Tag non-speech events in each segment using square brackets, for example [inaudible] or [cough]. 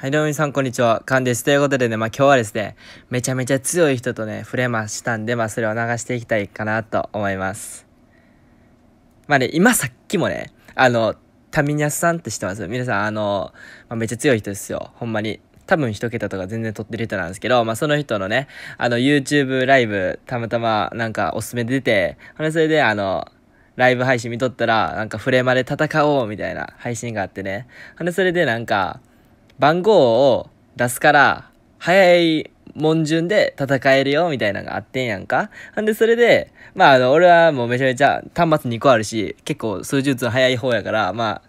はい、どうも皆さん、こんにちは。カンです。ということでね、まあ今日はですね、めちゃめちゃ強い人とね、触れましたんで、まあそれを流していきたいかなと思います。まあね、今さっきもね、あの、タミニャスさんって知ってます皆さん、あの、まあ、めっちゃ強い人ですよ。ほんまに。多分一桁とか全然撮ってる人なんですけど、まあその人のね、あの YouTube ライブ、たまたまなんかおすすめで出て、それであの、ライブ配信見とったら、なんかフレーマで戦おうみたいな配信があってね。ほんで、それでなんか、番号を出すから、早い門順で戦えるよ、みたいなのがあってんやんか。んで、それで、まあ、あの、俺はもうめちゃめちゃ端末2個あるし、結構数十通早い方やから、まあ、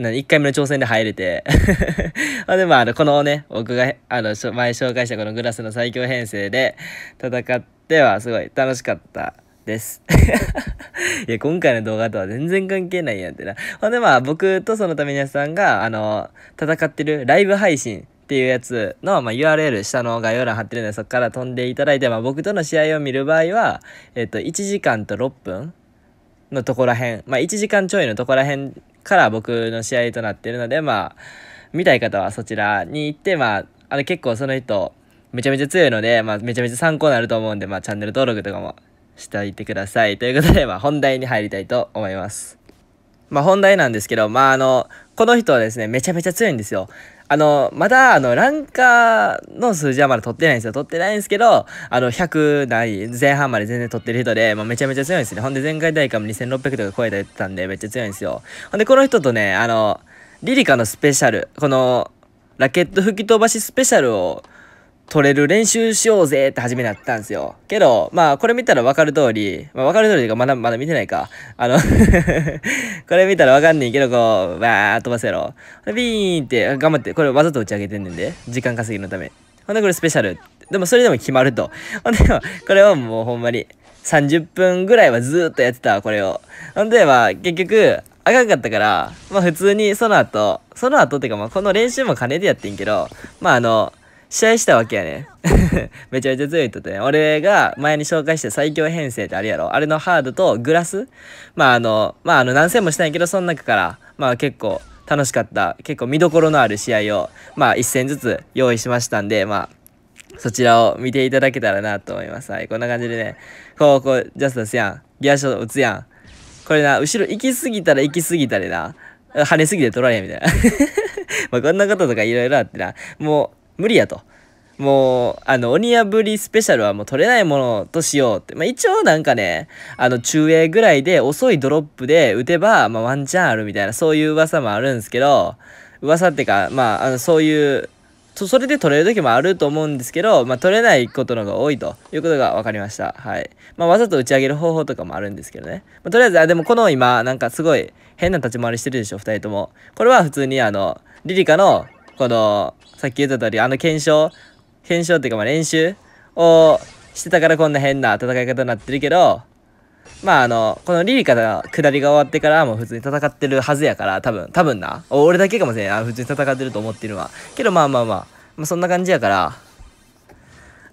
な1回目の挑戦で入れて。[laughs] で、まあ、あの、このね、僕が、あの、前紹介したこのグラスの最強編成で戦ってはすごい楽しかったです。[laughs] いや、今回の動画とは全然関係ないやんってな。ほんでまあ、僕とそのためにやさんが、あの、戦ってるライブ配信っていうやつの、まあ、URL 下の概要欄貼ってるんで、そこから飛んでいただいて、まあ、僕との試合を見る場合は、えっと、1時間と6分のとこら辺、まあ、1時間ちょいのとこら辺から僕の試合となってるので、まあ、見たい方はそちらに行って、まあ、あの結構その人、めちゃめちゃ強いので、まあ、めちゃめちゃ参考になると思うんで、まあ、チャンネル登録とかもしておいてください。ということで、まあ、本題に入りたいと思います。まあ、本題なんですけど、まあ、あの、この人はですね、めちゃめちゃ強いんですよ。あの、まだ、あの、ランカーの数字はまだ取ってないんですよ。取ってないんですけど、あの、100ない前半まで全然取ってる人で、もうめちゃめちゃ強いんですね。ほんで、前回大会も2600とか超えたやってたんで、めっちゃ強いんですよ。ほんで、この人とね、あの、リリカのスペシャル、この、ラケット吹き飛ばしスペシャルを、取れる練習しようぜって初めになったんですよ。けど、まあ、これ見たら分かる通り、まあ、分かる通りというか、まだ、まだ見てないか。あの [laughs] これ見たら分かんねえけど、こう、わー飛ばせろ。ビーンって、頑張って、これわざと打ち上げてんねんで。時間稼ぎのため。ほんで、これスペシャル。でも、それでも決まると。ほんで、これはもうほんまに、30分ぐらいはずーっとやってたこれを。ほんで、まあ、結局、あかったから、まあ、普通に、その後、その後っていうか、まあ、この練習も兼ねてやってんけど、まあ、あの、試合したわけやね。[laughs] めちゃめちゃ強い人とね。俺が前に紹介した最強編成ってあるやろ。あれのハードとグラスまああの、まああの何戦もしたんやけど、その中から、まあ結構楽しかった、結構見どころのある試合を、まあ一戦ずつ用意しましたんで、まあ、そちらを見ていただけたらなと思います。はい、こんな感じでね、こう、こう、ジャスタスやん。ギアショト打つやん。これな、後ろ行き過ぎたら行き過ぎたでな、跳ねすぎて取られへんみたいな。[laughs] まあこんなこととかいろいろあってな、もう、無理やと。もう、あの、鬼破りスペシャルはもう取れないものとしようって。まあ、一応なんかね、あの、中衛ぐらいで遅いドロップで打てば、まあ、ワンチャンあるみたいな、そういう噂もあるんですけど、噂ってか、まあ、あの、そういう、それで取れる時もあると思うんですけど、まあ、取れないことのが多いということが分かりました。はい。まあ、わざと打ち上げる方法とかもあるんですけどね。まあ、とりあえず、あ、でもこの今、なんかすごい変な立ち回りしてるでしょ、二人とも。これは普通にあの、リリカの、この、さっき言った通り、あの検証、検証っていうかまあ練習をしてたからこんな変な戦い方になってるけど、まああの、このリリカの下りが終わってからもう普通に戦ってるはずやから、多分、多分な。俺だけかもしれない。普通に戦ってると思ってるわ。けどまあまあまあ、まあ、そんな感じやから、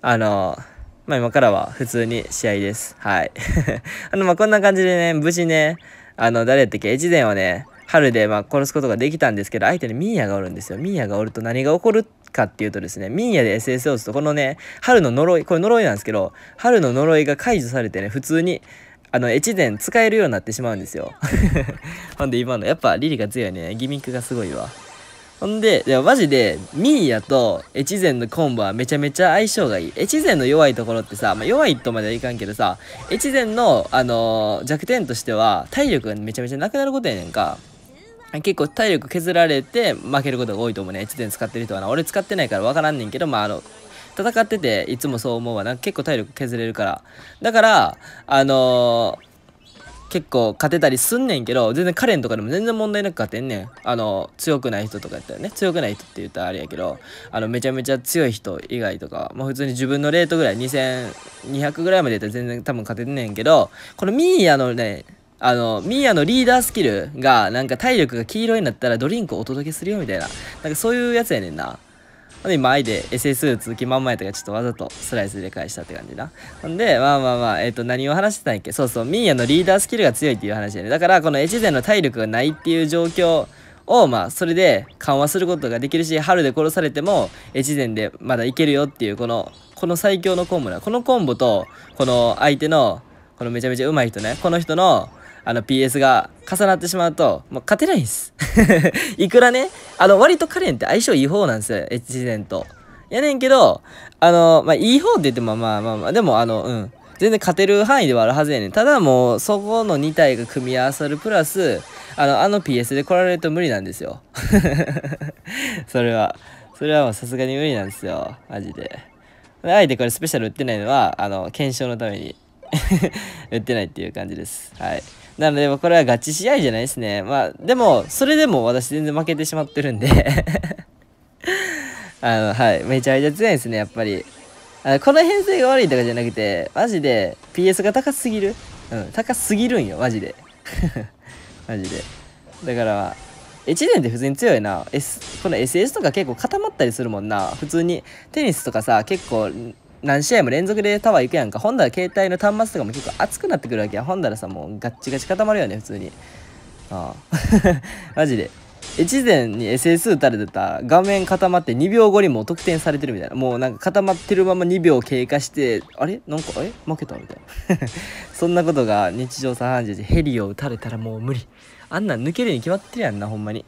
あの、まあ今からは普通に試合です。はい。[laughs] あのまあこんな感じでね、無事ね、あの誰やったっけ越前はね、春でまあ殺すことができたんですけど、相手にミーヤがおるんですよ。ミーヤがおると何が起こるかっていうとですね、ミーヤで s s を打つと、このね、春の呪い、これ呪いなんですけど、春の呪いが解除されてね、普通に、あの、越前使えるようになってしまうんですよ。[laughs] ほんで今の、やっぱリリが強いね。ギミックがすごいわ。ほんで、でもマジで、ミーヤと越前のコンボはめちゃめちゃ相性がいい。越前の弱いところってさ、まあ、弱いとまではいかんけどさ、越前の、あのー、弱点としては、体力がめちゃめちゃなくなることやねんか。結構体力削られて負けることが多いと思うね。越前使ってる人はな。俺使ってないから分からんねんけど、まああの、戦ってていつもそう思うわな。結構体力削れるから。だから、あのー、結構勝てたりすんねんけど、全然カレンとかでも全然問題なく勝てんねん。あの、強くない人とかやったらね、強くない人って言ったらあれやけど、あの、めちゃめちゃ強い人以外とか、まあ普通に自分のレートぐらい、2200ぐらいまでやったら全然多分勝てんねんけど、このミーヤのね、あの、ミーヤのリーダースキルが、なんか体力が黄色になったらドリンクをお届けするよみたいな、なんかそういうやつやねんな。ほんで今愛で SS 続きまんまやったからちょっとわざとスライスで返したって感じな。ほんで、まあまあまあ、えっ、ー、と何を話してたんやっけそうそう、ミーヤのリーダースキルが強いっていう話やね。だからこの越前の体力がないっていう状況を、まあそれで緩和することができるし、春で殺されても越前でまだいけるよっていうこの、この最強のコンボな。このコンボと、この相手の、このめちゃめちゃ上手い人ね、この人のあの PS が重なってしまうと、もう勝てないんです。[laughs] いくらね、あの、割とカレンって相性いい方なんですよ、越前と。やねんけど、あの、まあ、いい方って言っても、まあまあまあ、でも、あの、うん。全然勝てる範囲ではあるはずやねん。ただもう、そこの2体が組み合わさるプラス、あの、あの PS で来られると無理なんですよ。[laughs] それは。それはもうさすがに無理なんですよ。マジで。あえてこれスペシャル売ってないのは、あの、検証のために [laughs] 売ってないっていう感じです。はい。なので、これはガチ試合じゃないですね。まあ、でも、それでも私全然負けてしまってるんで [laughs] あの、はい。めちゃめちゃ強いですね、やっぱり。あこの編成が悪いとかじゃなくて、マジで PS が高すぎる。うん、高すぎるんよ、マジで。[laughs] マジで。だから、1年って普通に強いな、S、この SS とか結構固まったりするもんな普通にテニスとかさ結構何試合も連続でタワー行くやんか。ほんだら携帯の端末とかも結構熱くなってくるわけや。ほんだらさ、もうガッチガチ固まるよね、普通に。ああ。[laughs] マジで。越前に SS 打たれてた画面固まって2秒後にもう得点されてるみたいなもうなんか固まってるまま2秒経過してあれなんかえ負けたみたいな [laughs] そんなことが日常茶飯事でヘリを打たれたらもう無理あんなん抜けるに決まってるやんなほんまに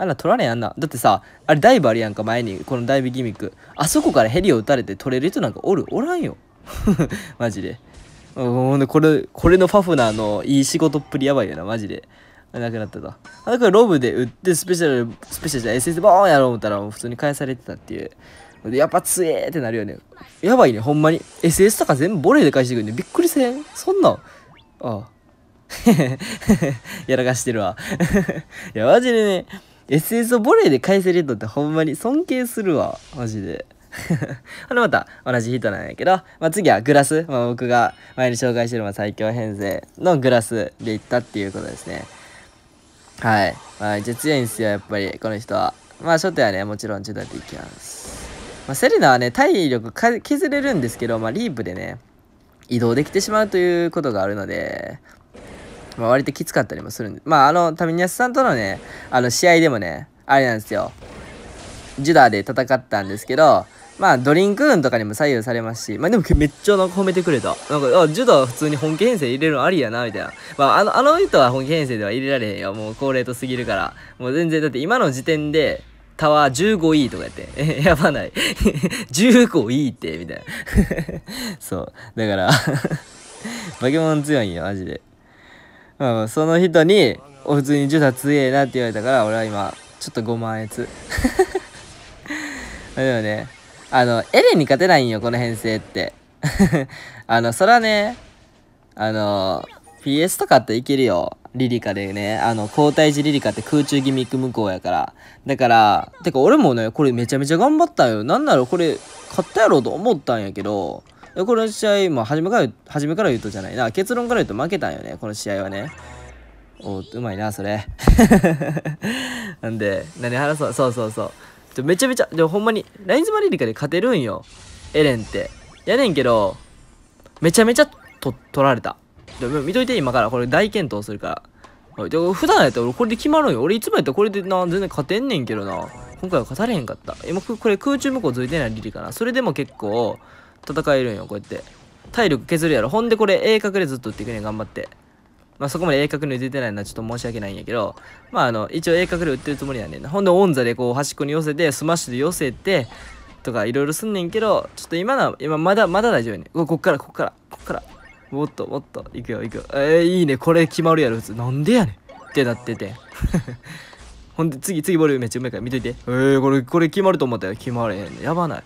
あんな取られえ、あんなだってさあれダイブあるやんか前にこのダイブギミックあそこからヘリを撃たれて取れる人なんかおるおらんよ [laughs] マジでほんでこれこれのファフナーのいい仕事っぷりやばいよなマジでなくなったとあだからロブで売ってスペシャルスペシャルじゃ SS でバーンやろう思ったら普通に返されてたっていうやっぱ強えってなるよね。やばいね、ほんまに。SS とか全部ボレーで返してくるんで、びっくりせんそんなん。ああ。[laughs] やらかしてるわ [laughs] いや、マジでね、SS ボレーで返せる人ってほんまに尊敬するわ。マジで。あ [laughs] のまた同じ人なんやけど、まあ、次はグラス、まあ、僕が前に紹介してる最強編成のグラスでいったっていうことですねはい、まあ、強いんですよやっぱりこの人はまあ初手はねもちろん中断でいきます、まあ、セレナはね体力削れるんですけど、まあ、リープでね移動できてしまうということがあるのでまあ、割ときつかったりもするんで、まあ、あの、タミニアスさんとのね、あの、試合でもね、あれなんですよ、ジュダーで戦ったんですけど、まあ、ドリンク運とかにも左右されますし、まあでもめっちゃなんか褒めてくれた。なんか、あ、ジュダー普通に本気編成入れるのありやな、みたいな。まあ、あの、あの人は本気編成では入れられへんよ。もう高齢とすぎるから。もう全然、だって今の時点で、タワー1 5位とかやって、え、[laughs] やばない。1 [laughs] 5位って、みたいな。[laughs] そう。だからバケモン強いんよ、マジで。うん、その人に、お普通にジュタ強えなって言われたから、俺は今、ちょっと5万円でもね、あの、エレンに勝てないんよ、この編成って。[laughs] あの、そらね、あの、PS とかっていけるよ。リリカでね、あの、交代時リリカって空中ギミック向こうやから。だから、てか俺もね、これめちゃめちゃ頑張ったんよ。なんならこれ、買ったやろうと思ったんやけど、この試合も初めから初めから言うとじゃないな結論から言うと負けたんよねこの試合はねおうまいなそれ [laughs] なんで何話そうそうそうそうちょめちゃめちゃでもほんまにラインズマリリカで勝てるんよエレンってやねんけどめちゃめちゃと取られたでも見といて今からこれ大健闘するからで普段やったら俺これで決まるんよ俺いつもやったらこれでな全然勝てんねんけどな今回は勝たれへんかった今これ空中向こうついてないリリかなそれでも結構戦えるんよ、こうやって。体力削るやろ。ほんでこれ鋭角でずっと打っていくねん、頑張って。まあ、そこまで鋭角に出てないのはちょっと申し訳ないんやけど、まあ、あの、一応鋭角で打ってるつもりやねんな。ほんで、オンザでこう、端っこに寄せて、スマッシュで寄せて、とか、いろいろすんねんけど、ちょっと今の、は今、まだ、まだ大丈夫やねん。ここっから、こっから、こっから。もっと、もっと、いくよ、いくよ。えー、いいね、これ決まるやろ、普通。なんでやねん。ってなってて。ほんで、次、次ボールめっちゃうまいから見といて。えー、これ、これ決まると思ったよ。決まれへんやばない。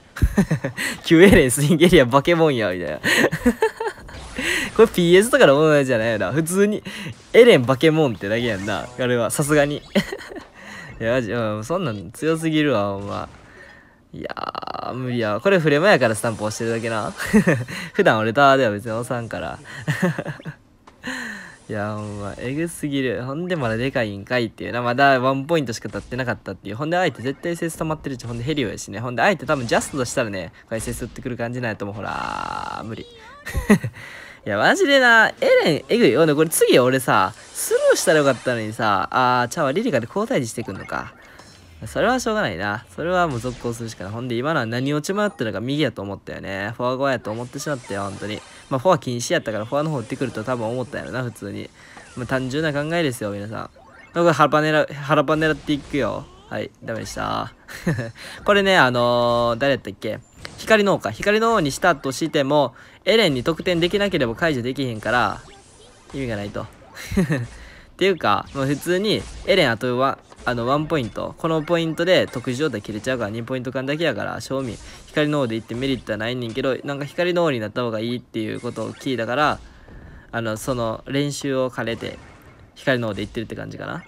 9 [laughs] エレン、スインゲリア、バケモンや、みたいな。[laughs] これ PS とかのものじゃないよな。普通に、エレン、バケモンってだけやんな。あれは、さすがに。[laughs] いや、マジ、うん、そんなん強すぎるわ、ほんま。いやー、無理や。これフレマやからスタンプ押してるだけな。普段俺タワーでは別に押さんから。いやほんまえぐすぎるほんでまだでかいんかいっていうなまだワンポイントしか立ってなかったっていうほんであえて絶対セス溜まってるしほんでヘリオやしねほんであえて多分ジャストとしたらね解説打ってくる感じなんやと思うほら無理 [laughs] いや、マジでな、エレン、えぐいんでこれ次俺さ、スルーしたらよかったのにさ、あー、ちゃうわ、リリカで交代にしてくんのか。それはしょうがないな。それはもう続行するしかない。ほんで、今のは何落ち回ってるのか右やと思ったよね。フォア側やと思ってしまったよ、本当に。まあ、フォア禁止やったから、フォアの方打ってくると多分思ったやろな、普通に。まあ、単純な考えですよ、皆さん。僕は腹パ狙、腹パ狙っていくよ。はい、ダメでした。[laughs] これね、あのー、誰やったっけ光の王か。光の王にしたとしても、エレンに得点できなければ解除できへんから、意味がないと。[laughs] っていうか、もう普通に、エレンあとはあの1ポイントこのポイントで特殊状態切れちゃうから2ポイント間だけやから賞味光の王で行ってメリットはないねんけどなんか光の王になった方がいいっていうことを聞いたからあのその練習を兼ねて光の王で行ってるって感じかない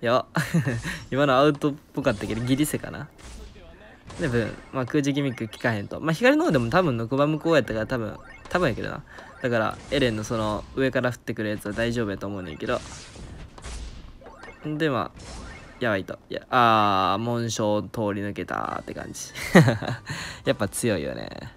や [laughs] 今のアウトっぽかったけどギリセかな多分、まあ、空中ギミック聞かへんと。まあ、光の王でも多分、ノクバ向こうやったから多分、多分やけどな。だから、エレンのその、上から降ってくるやつは大丈夫やと思うねんけど。で、まあ、やばいと。いや、あー、紋章通り抜けたって感じ。[laughs] やっぱ強いよね。